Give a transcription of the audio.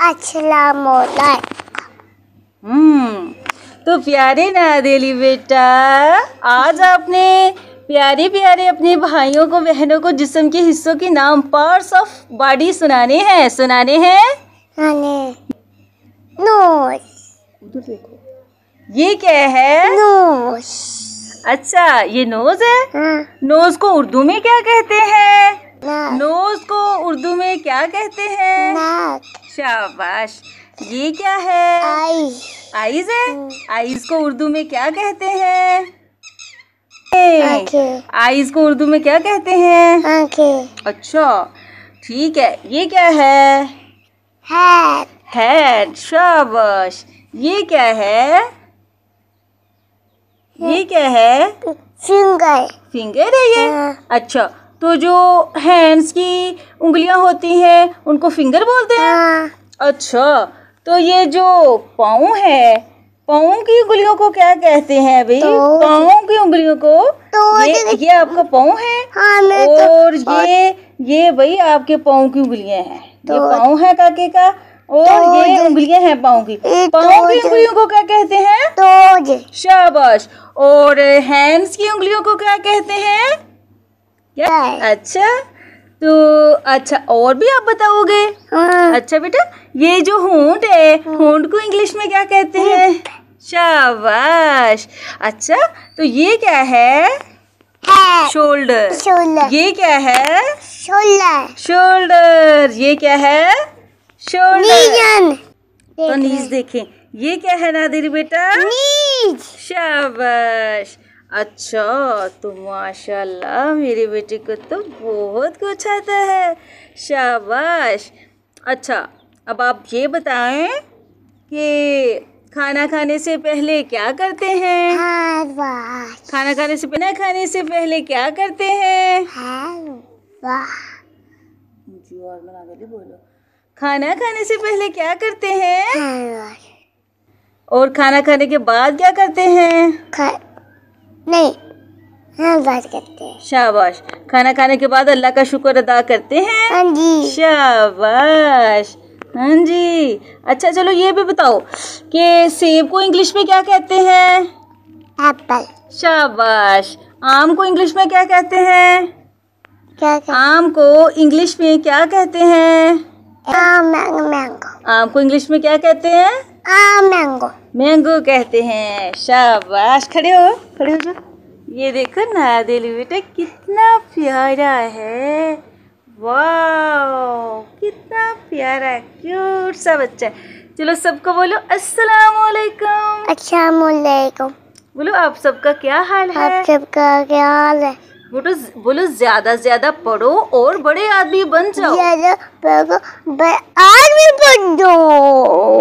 हम्म तो प्यारे नादेली बेटा आज आपने प्यारे प्यारे अपने भाइयों को बहनों को जिसम के हिस्सों के नाम पार्ट्स ऑफ बॉडी सुनाने हैं सुनाने हैं नोज देखो ये क्या है नोज अच्छा ये नोज है हाँ। नोज को उर्दू में क्या कहते हैं नोज को उर्दू में क्या कहते हैं शाबाश ये क्या है आईज है हम्म। आईज को उर्दू में क्या कहते हैं आईज को उर्दू में क्या कहते हैं अच्छा ठीक है ये क्या है हेड शाबाश ये क्या है ये हाँ। क्या है फिंगर फिंगर है ये हाँ। अच्छा तो जो हैंड्स की उंगलियां होती हैं उनको फिंगर बोलते हैं हाँ। अच्छा तो ये जो पाँव है पाओ की उंगलियों को क्या कहते हैं भाई तो, की उंगलियों को तो, ये, ये आपका पाओ है हाँ, तो- और तो, ये ये भाई आपके पाओ की उंगलियां हैं तो, ये पाओ है काके का और तो ये उंगलियां हैं पाओ की तो पाओ तो की उंगलियों को क्या कहते हैं शाबाश और हैंड्स की उंगलियों को क्या कहते हैं क्या हाँ। अच्छा तो अच्छा और भी आप बताओगे हाँ। अच्छा बेटा ये जो होंड है हाँ। होंड को इंग्लिश में क्या कहते हैं शाबाश अच्छा तो ये क्या है शोल्डर शोल्डर ये क्या है शोल्डर शोल्डर ये क्या है शोल्डर तो नीज देखें ये क्या है नादिर बेटा नीज शाबाश अच्छा तो माशाल्लाह मेरी बेटी को तो बहुत कुछ आता है शाबाश अच्छा अब आप ये बताएं कि खाना खाने से पहले क्या करते हैं खाना खाने से खाना खाने से पहले क्या करते हैं खाना खाने से पहले क्या करते हैं और खाना खाने के बाद क्या करते हैं नहीं हम हाँ, बात करते हैं शाबाश खाना खाने के बाद अल्लाह का शुक्र अदा करते हैं हाँ जी शाबाश हाँ जी अच्छा चलो ये भी बताओ कि सेब को इंग्लिश में क्या कहते हैं एप्पल शाबाश आम को इंग्लिश में क्या कहते हैं क्या कहते? आम को इंग्लिश में क्या कहते हैं आम मैंगो आम को इंग्लिश में क्या कहते हैं मैंगो हाँ, मैंगो कहते हैं शाबाश खड़े हो खड़े हो जाओ ये देखो ना दिली बेटा कितना प्यारा है वाह कितना प्यारा है क्यूट सा बच्चा चलो सबको बोलो अस्सलाम वालेकुम अस्सलाम वालेकुम बोलो आप सबका क्या हाल है आप सबका क्या हाल है बोलो बोलो ज्यादा से ज्यादा पढ़ो और बड़े आदमी बन जाओ ज्यादा पढ़ो बड़े आदमी बन जाओ